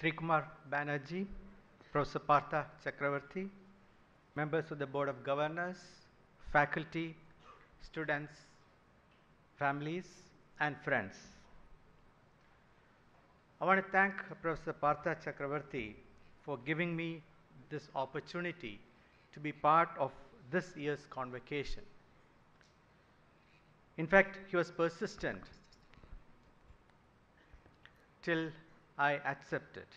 Srikumar Banerjee, Professor Partha Chakravarti, members of the Board of Governors, faculty, students, families, and friends. I want to thank Professor Partha Chakravarti for giving me this opportunity to be part of this year's convocation. In fact, he was persistent till I accept it.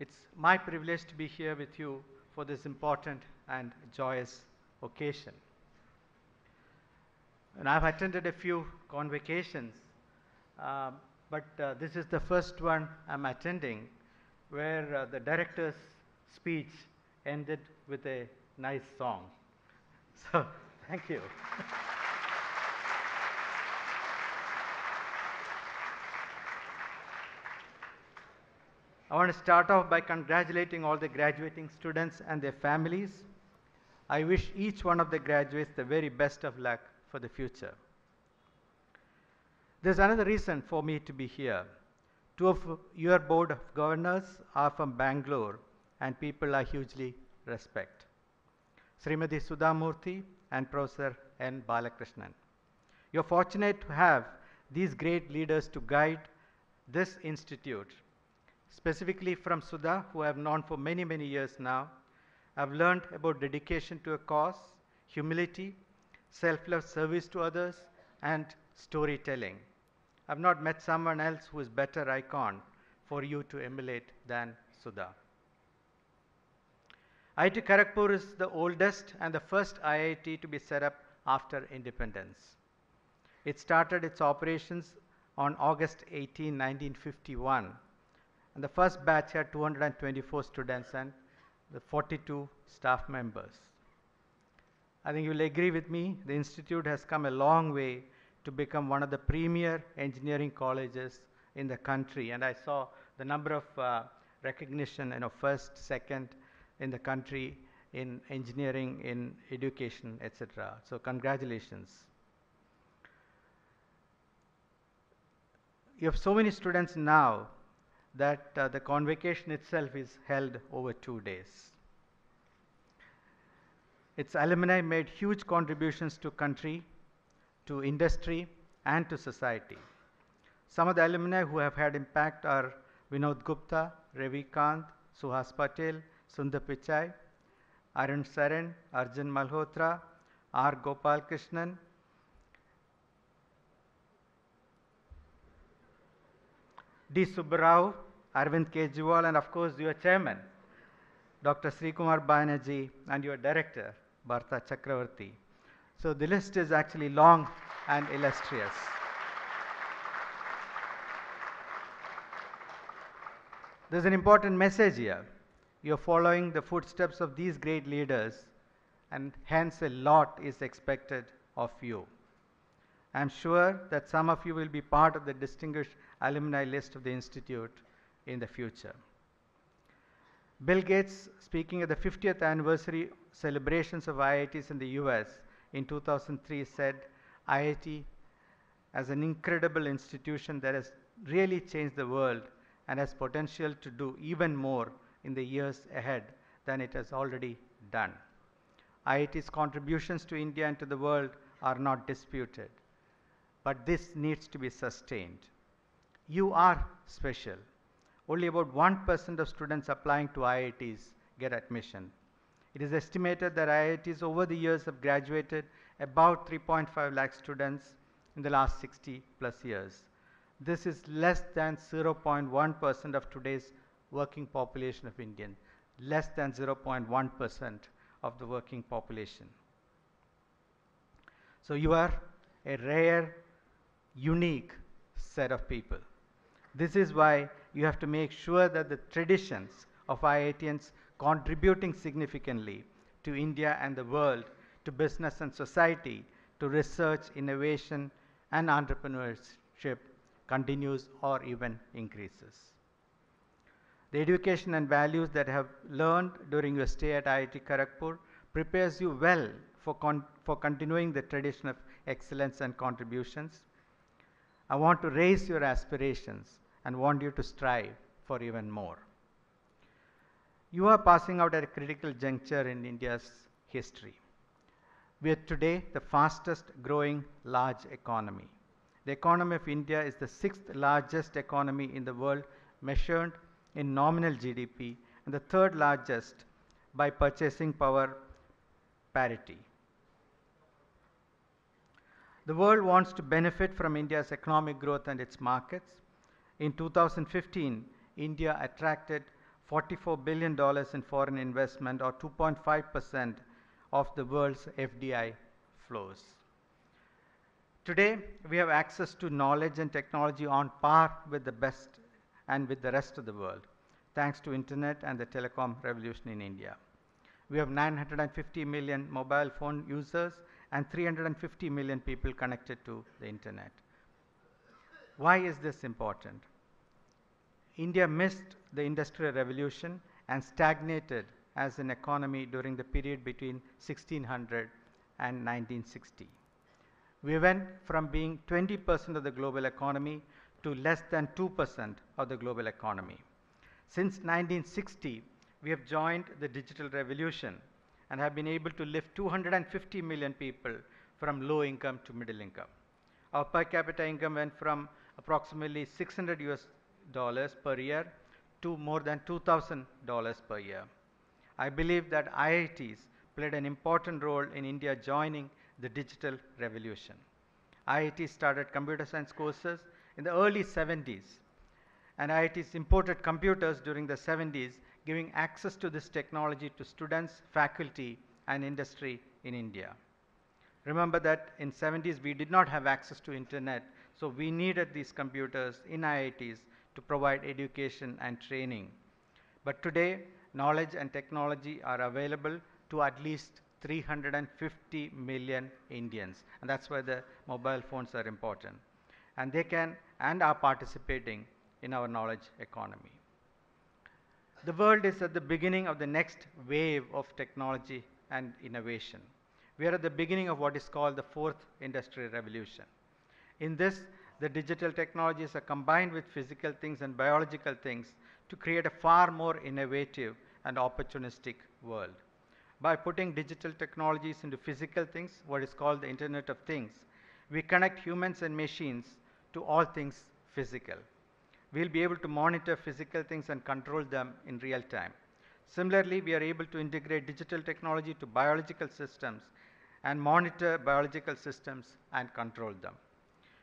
It's my privilege to be here with you for this important and joyous occasion. And I've attended a few convocations, uh, but uh, this is the first one I'm attending where uh, the director's speech ended with a nice song. So, thank you. I want to start off by congratulating all the graduating students and their families. I wish each one of the graduates the very best of luck for the future. There's another reason for me to be here. Two of your board of governors are from Bangalore and people I hugely respect. Srimati Sudhamurthy and Professor N. Balakrishnan. You're fortunate to have these great leaders to guide this institute specifically from Sudha, who I've known for many, many years now. I've learned about dedication to a cause, humility, selfless service to others, and storytelling. I've not met someone else who is better icon for you to emulate than Sudha. IIT Kharagpur is the oldest and the first IIT to be set up after independence. It started its operations on August 18, 1951 and the first batch had 224 students and the 42 staff members. I think you'll agree with me, the institute has come a long way to become one of the premier engineering colleges in the country. And I saw the number of uh, recognition, you know, first, second in the country in engineering, in education, etc. So congratulations. You have so many students now that uh, the convocation itself is held over two days. Its alumni made huge contributions to country, to industry, and to society. Some of the alumni who have had impact are Vinod Gupta, Ravi Kant, Suhas Patel, Sundar Pichai, Arun Saran, Arjun Malhotra, R. Gopal Krishnan, D. Subbarao, Arvind Kejriwal, and of course your chairman, Dr. Sri Kumar Banerjee, and your director, Bharta Chakravarti. So the list is actually long and illustrious. There's an important message here. You're following the footsteps of these great leaders, and hence a lot is expected of you. I'm sure that some of you will be part of the distinguished alumni list of the institute in the future. Bill Gates, speaking at the 50th anniversary celebrations of IITs in the US in 2003, said, IIT as an incredible institution that has really changed the world and has potential to do even more in the years ahead than it has already done. IIT's contributions to India and to the world are not disputed, but this needs to be sustained you are special. Only about 1% of students applying to IITs get admission. It is estimated that IITs over the years have graduated about 3.5 lakh students in the last 60 plus years. This is less than 0.1% of today's working population of Indian, less than 0.1% of the working population. So you are a rare, unique set of people. This is why you have to make sure that the traditions of IITians contributing significantly to India and the world, to business and society, to research, innovation, and entrepreneurship continues or even increases. The education and values that have learned during your stay at IIT Kharagpur prepares you well for, con for continuing the tradition of excellence and contributions I want to raise your aspirations and want you to strive for even more. You are passing out at a critical juncture in India's history. We are today the fastest growing large economy. The economy of India is the sixth largest economy in the world, measured in nominal GDP, and the third largest by purchasing power parity. The world wants to benefit from India's economic growth and its markets. In 2015, India attracted $44 billion in foreign investment, or 2.5% of the world's FDI flows. Today, we have access to knowledge and technology on par with the best and with the rest of the world, thanks to internet and the telecom revolution in India. We have 950 million mobile phone users and 350 million people connected to the internet. Why is this important? India missed the industrial revolution and stagnated as an economy during the period between 1600 and 1960. We went from being 20% of the global economy to less than 2% of the global economy. Since 1960, we have joined the digital revolution and have been able to lift 250 million people from low income to middle income. Our per capita income went from approximately 600 US dollars per year to more than $2,000 per year. I believe that IITs played an important role in India joining the digital revolution. IIT started computer science courses in the early 70s, and IITs imported computers during the 70s giving access to this technology to students, faculty, and industry in India. Remember that in 70s we did not have access to internet, so we needed these computers in IITs to provide education and training. But today, knowledge and technology are available to at least 350 million Indians. And that's why the mobile phones are important. And they can and are participating in our knowledge economy the world is at the beginning of the next wave of technology and innovation. We are at the beginning of what is called the fourth industrial revolution. In this, the digital technologies are combined with physical things and biological things to create a far more innovative and opportunistic world. By putting digital technologies into physical things, what is called the Internet of Things, we connect humans and machines to all things physical we'll be able to monitor physical things and control them in real time. Similarly, we are able to integrate digital technology to biological systems and monitor biological systems and control them.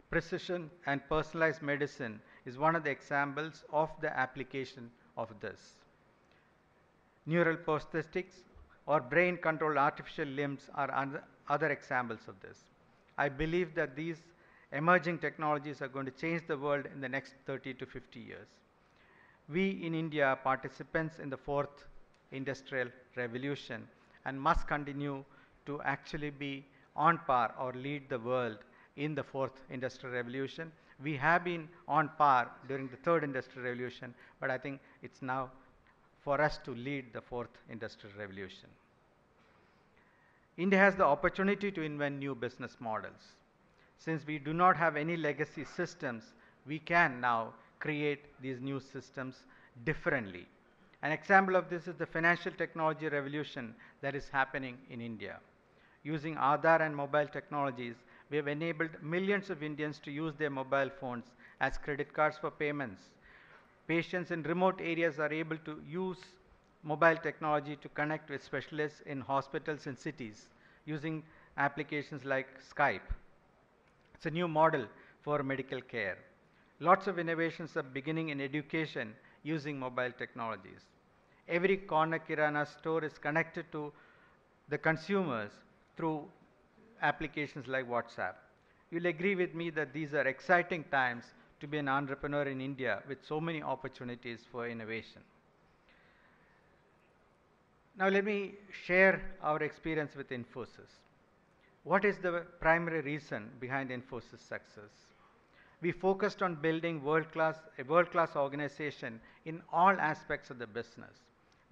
Precision and personalized medicine is one of the examples of the application of this. Neural prosthetics or brain controlled artificial limbs are other examples of this. I believe that these emerging technologies are going to change the world in the next 30 to 50 years. We in India are participants in the fourth industrial revolution and must continue to actually be on par or lead the world in the fourth industrial revolution. We have been on par during the third industrial revolution, but I think it's now for us to lead the fourth industrial revolution. India has the opportunity to invent new business models since we do not have any legacy systems, we can now create these new systems differently. An example of this is the financial technology revolution that is happening in India. Using Aadhaar and mobile technologies, we have enabled millions of Indians to use their mobile phones as credit cards for payments. Patients in remote areas are able to use mobile technology to connect with specialists in hospitals and cities using applications like Skype. It's a new model for medical care. Lots of innovations are beginning in education using mobile technologies. Every corner Kirana store is connected to the consumers through applications like WhatsApp. You'll agree with me that these are exciting times to be an entrepreneur in India with so many opportunities for innovation. Now let me share our experience with Infosys. What is the primary reason behind Infosys' success? We focused on building world-class, a world-class organization in all aspects of the business.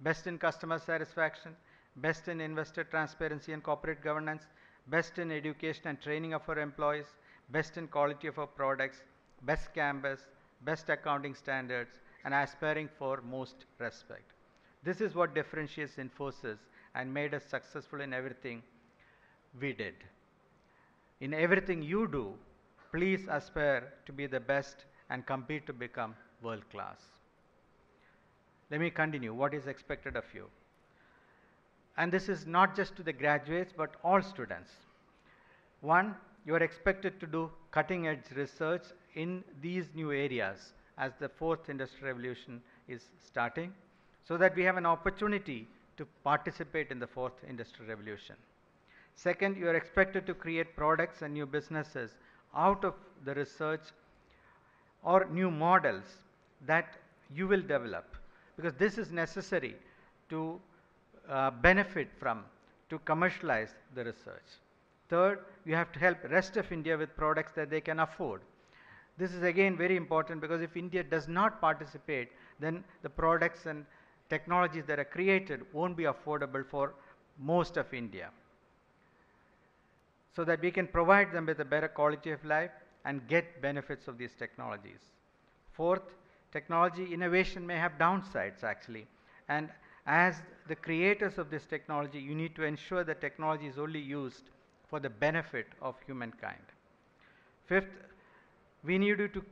Best in customer satisfaction, best in investor transparency and corporate governance, best in education and training of our employees, best in quality of our products, best campus, best accounting standards, and aspiring for most respect. This is what differentiates Infosys and made us successful in everything we did. In everything you do, please aspire to be the best and compete to become world class. Let me continue. What is expected of you? And this is not just to the graduates, but all students. One, you are expected to do cutting edge research in these new areas as the fourth industrial revolution is starting, so that we have an opportunity to participate in the fourth industrial revolution. Second, you are expected to create products and new businesses out of the research or new models that you will develop because this is necessary to uh, benefit from to commercialize the research. Third, you have to help rest of India with products that they can afford. This is again very important because if India does not participate, then the products and technologies that are created won't be affordable for most of India so that we can provide them with a better quality of life and get benefits of these technologies. Fourth, technology innovation may have downsides actually. And as the creators of this technology, you need to ensure that technology is only used for the benefit of humankind. Fifth, we need you to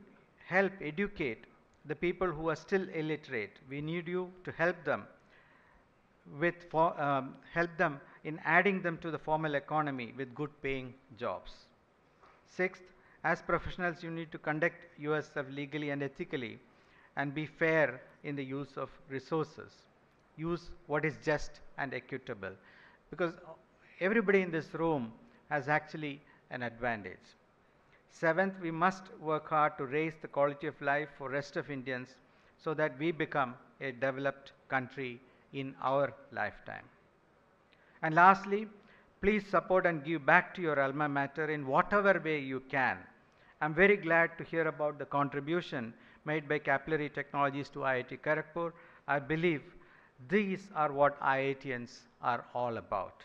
help educate the people who are still illiterate. We need you to help them with for, um, help them in adding them to the formal economy with good paying jobs. Sixth, as professionals, you need to conduct yourself legally and ethically and be fair in the use of resources. Use what is just and equitable because everybody in this room has actually an advantage. Seventh, we must work hard to raise the quality of life for rest of Indians so that we become a developed country in our lifetime. And lastly, please support and give back to your alma mater in whatever way you can. I'm very glad to hear about the contribution made by Capillary Technologies to IIT Kharagpur. I believe these are what IITians are all about.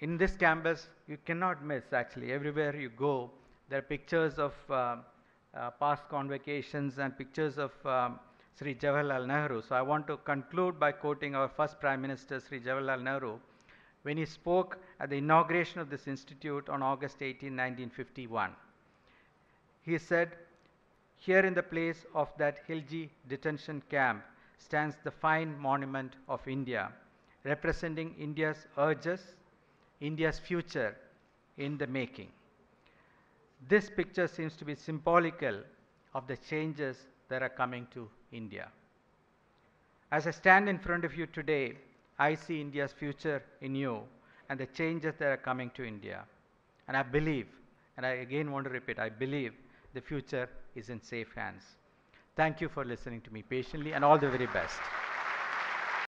In this campus, you cannot miss actually. Everywhere you go, there are pictures of uh, uh, past convocations and pictures of um, Sri Jawaharlal Nehru. So I want to conclude by quoting our first Prime Minister, Sri Jawaharlal Nehru, when he spoke at the inauguration of this institute on August 18, 1951. He said, here in the place of that Hilji detention camp stands the fine monument of India, representing India's urges, India's future in the making. This picture seems to be symbolical of the changes that are coming to India. As I stand in front of you today, I see India's future in you and the changes that are coming to India. And I believe, and I again want to repeat, I believe the future is in safe hands. Thank you for listening to me patiently and all the very best.